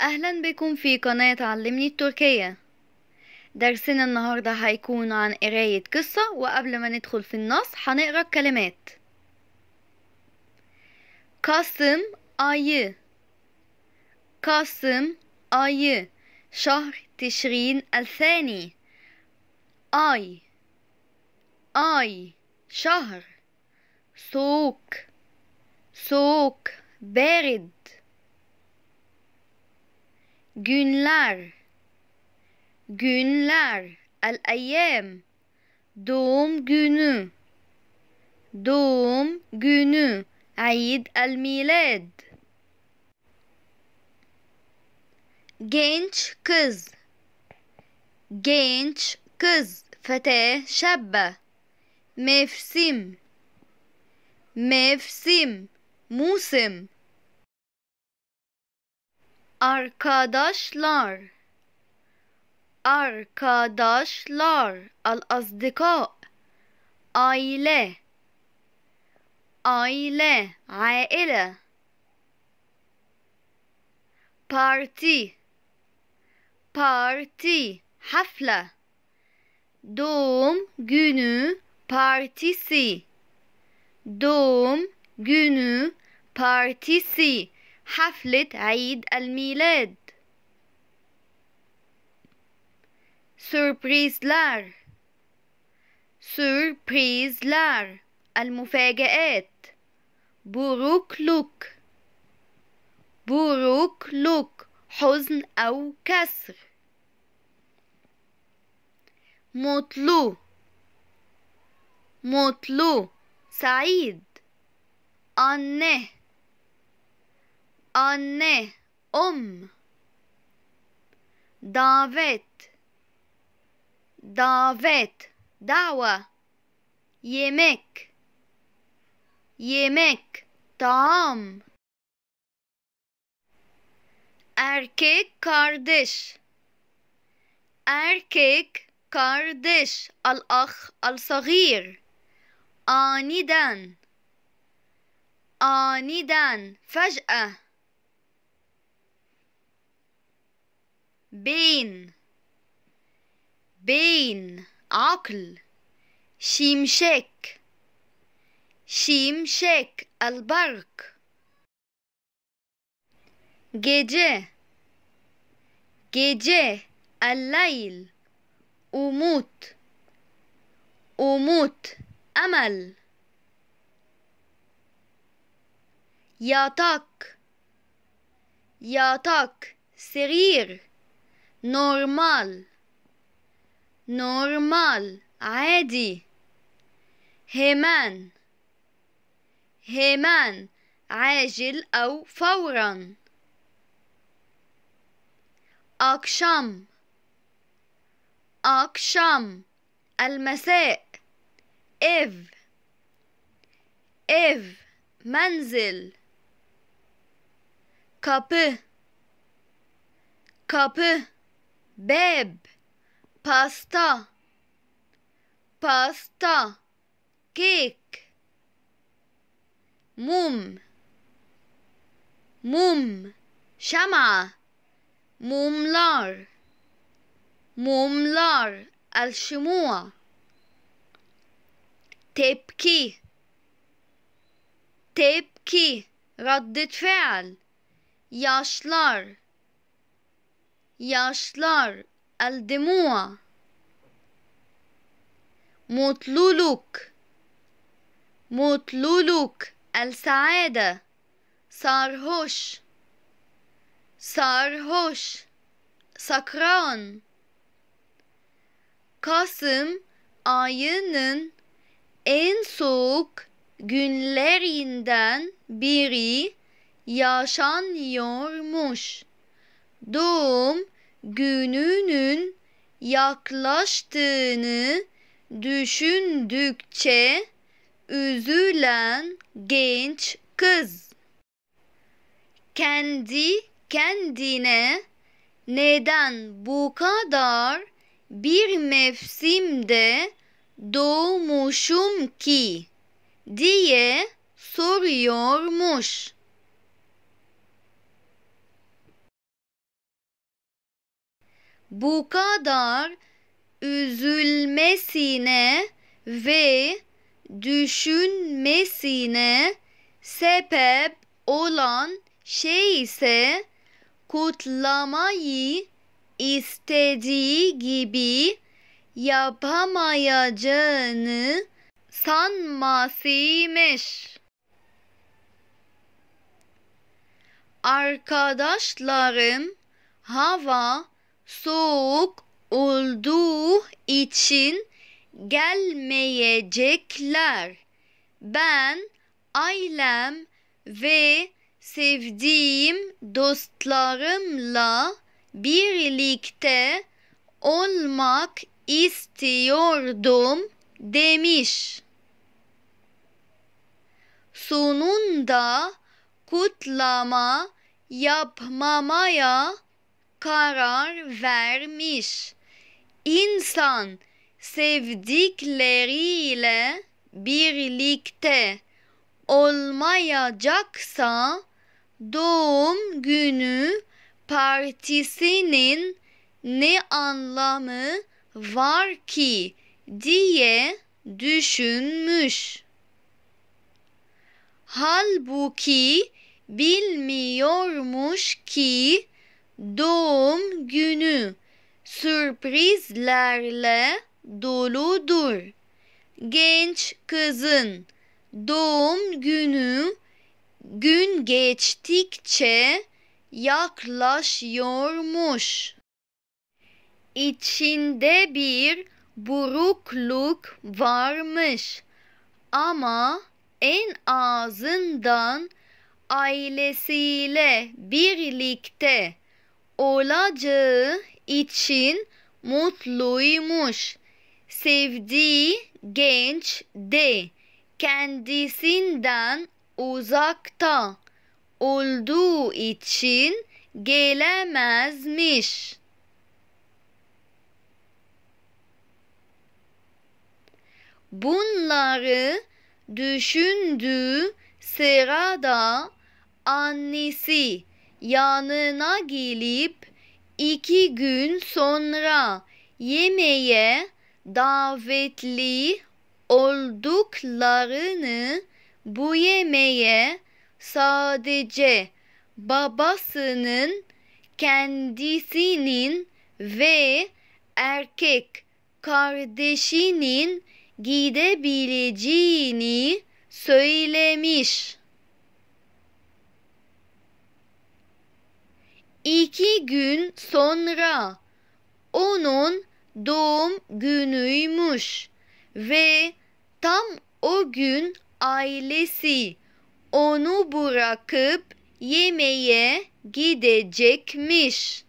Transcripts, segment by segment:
أهلا بكم في قناة علمني التركية درسنا النهاردة هيكون عن قراية قصة وقبل ما ندخل في النص هنقرا الكلمات قاسم آي قاسم آي شهر تشرين الثاني آي آي شهر سوق سوق بارد günler günler el eyyam doğum günü doğum günü عيد الميلاد genç kız genç kız فتاة شابة mevsim mevsim موسم Arkadaşlar Arkadaşlar Al azdika Aile Aile Aile Parti Parti Hafla Doğum günü partisi Doğum günü partisi حفلة عيد الميلاد سوربريزلار سوربريزلار المفاجآت لوك بوروك لوك حزن أو كسر مطلو مطلو سعيد أنه Anne, om. Davet, davet, dava. Yemek, yemek, tam Erkek kardeş. Erkek kardeş. Al-akh al-sagir. Aniden. Aniden. fajaa بين بين عقل شيمشاك شيمشاك البرق جيجي جيجي الليل أموت أموت امل يا yatak سرير نورمال normal عادي همان همان عاجل أو فورا أقشم أقشم المساء إف إف منزل كابي كابي باب باستا باستا كيك موم موم شمعة موملار موملار الشموع تبكي تبكي ردة فعل ياشلار yaşlar, eldemua, mutluluk, mutluluk, el saade, sarhoş, sarhoş, sakran, Kasım ayının en soğuk günlerinden biri yaşanıyormuş. Doğum gününün yaklaştığını düşündükçe üzülen genç kız kendi kendine neden bu kadar bir mevsimde doğmuşum ki diye soruyormuş. bu kadar üzülmesine ve düşünmesine sebep olan şey ise kutlamayı istediği gibi yapamayacağını sanmasıymış. Arkadaşlarım hava soğuk olduğu için gelmeyecekler. Ben ailem ve sevdiğim dostlarımla birlikte olmak istiyordum demiş. Sonunda kutlama yapmamaya karar vermiş. İnsan sevdikleriyle birlikte olmayacaksa doğum günü partisinin ne anlamı var ki diye düşünmüş. Halbuki bilmiyormuş ki doğum günü sürprizlerle doludur. Genç kızın doğum günü gün geçtikçe yaklaşıyormuş. İçinde bir burukluk varmış ama en azından ailesiyle birlikte olacağı için mutluymuş. Sevdiği genç de kendisinden uzakta olduğu için gelemezmiş. Bunları düşündüğü sırada annesi yanına gelip iki gün sonra yemeğe davetli olduklarını bu yemeğe sadece babasının kendisinin ve erkek kardeşinin gidebileceğini söylemiş. İki gün sonra onun doğum günüymüş ve tam o gün ailesi onu bırakıp yemeğe gidecekmiş.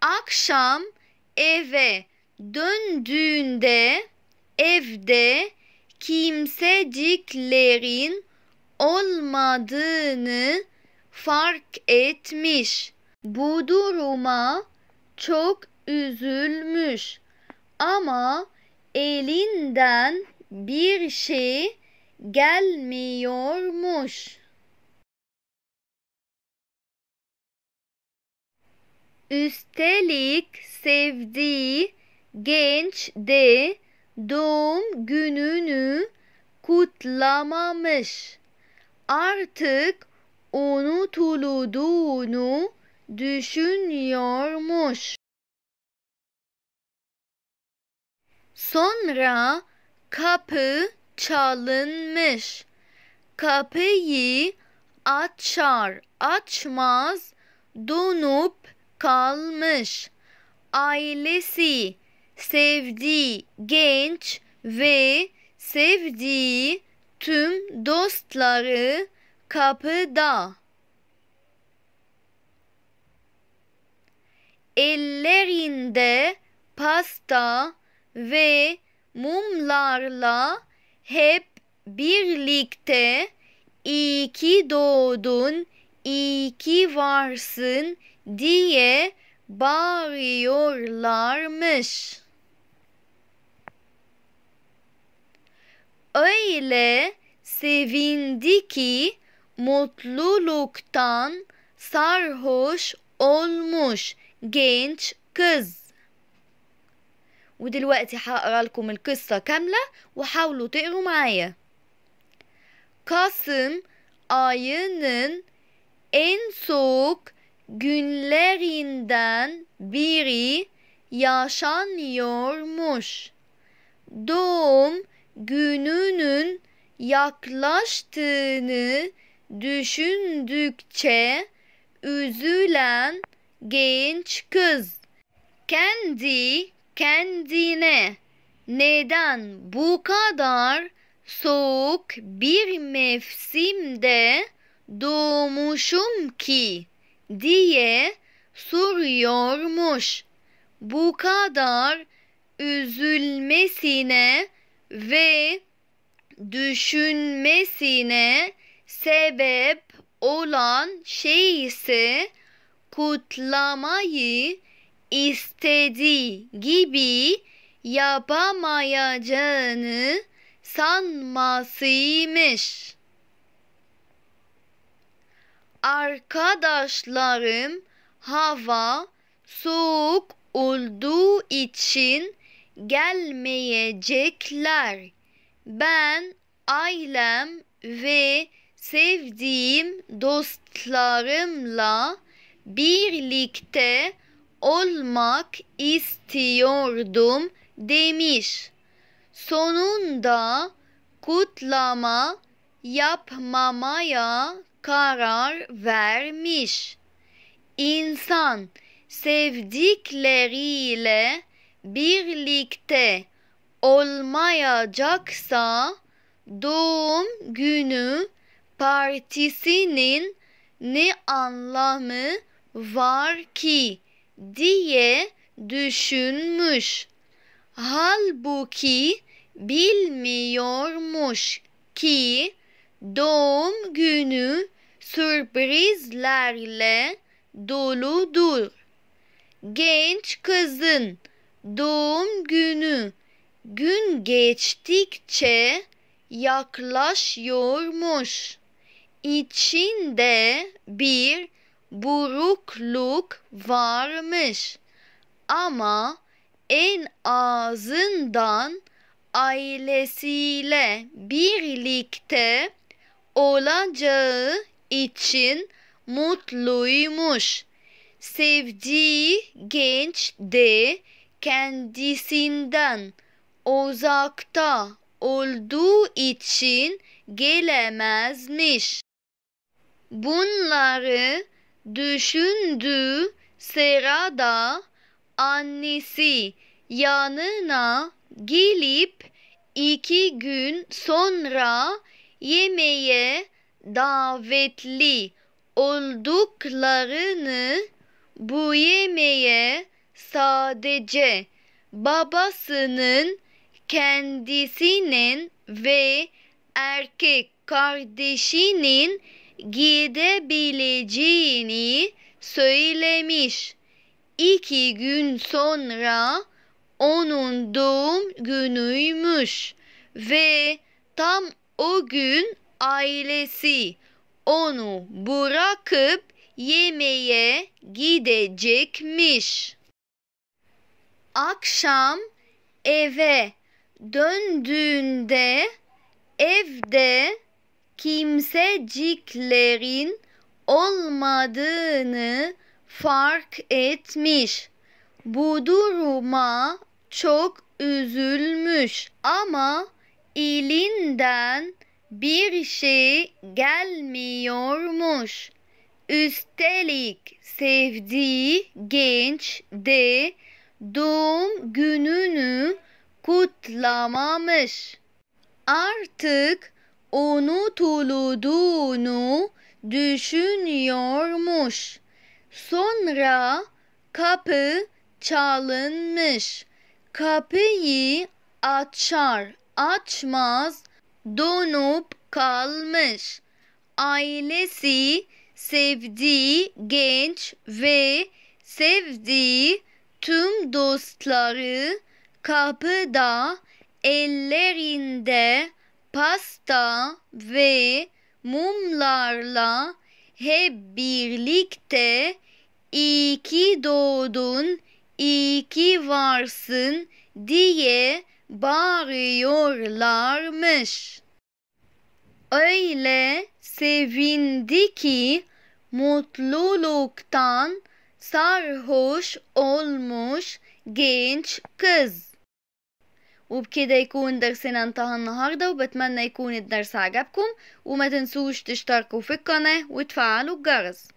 Akşam eve döndüğünde evde kimseciklerin olmadığını fark etmiş. Bu duruma çok üzülmüş ama elinden bir şey gelmiyormuş. Üstelik sevdiği genç de doğum gününü kutlamamış artık unutulduğunu düşünüyormuş. Sonra kapı çalınmış. Kapıyı açar açmaz donup kalmış. Ailesi sevdiği genç ve sevdiği Tüm dostları kapıda. Ellerinde pasta ve mumlarla hep birlikte iyi ki doğdun, iyi ki varsın diye bağırıyorlarmış. öyle sevindi ki mutluluktan sarhoş olmuş genç kız. ودلوقتي هقرا لكم القصة كاملة وحاولوا تقروا معايا. Kasım ayının en soğuk günlerinden biri yaşanıyormuş. Doğum gününün yaklaştığını düşündükçe üzülen genç kız kendi kendine neden bu kadar soğuk bir mevsimde doğmuşum ki diye soruyormuş. Bu kadar üzülmesine ve düşünmesine sebep olan şey ise kutlamayı istediği gibi yapamayacağını sanmasıymış. Arkadaşlarım hava soğuk olduğu için gelmeyecekler. Ben ailem ve sevdiğim dostlarımla birlikte olmak istiyordum demiş. Sonunda kutlama yapmamaya karar vermiş. İnsan sevdikleriyle birlikte olmayacaksa doğum günü partisinin ne anlamı var ki diye düşünmüş. Halbuki bilmiyormuş ki doğum günü sürprizlerle doludur. Genç kızın doğum günü gün geçtikçe yaklaşıyormuş. İçinde bir burukluk varmış ama en azından ailesiyle birlikte olacağı için mutluymuş. Sevdiği genç de kendisinden uzakta olduğu için gelemezmiş. Bunları düşündü sırada annesi yanına gelip iki gün sonra yemeğe davetli olduklarını bu yemeğe sadece babasının kendisinin ve erkek kardeşinin gidebileceğini söylemiş. İki gün sonra onun doğum günüymüş ve tam o gün ailesi onu bırakıp yemeğe gidecekmiş akşam eve döndüğünde evde kimseciklerin olmadığını fark etmiş. Bu duruma çok üzülmüş ama ilinden bir şey gelmiyormuş. Üstelik sevdiği genç de doğum gününü kutlamamış. Artık unutulduğunu düşünüyormuş. Sonra kapı çalınmış. Kapıyı açar açmaz donup kalmış. Ailesi sevdiği genç ve sevdiği Tüm dostları kapıda ellerinde pasta ve mumlarla hep birlikte iyi ki doğdun, iyi ki varsın diye bağırıyorlarmış. Öyle sevindi ki mutluluktan sarhoş olmuş genç kız وبكده يكون درسنا انتهى النهاردة وبتمنى يكون الدرس عجبكم وما تنسوش تشتركوا في القناة وتفعلوا الجرس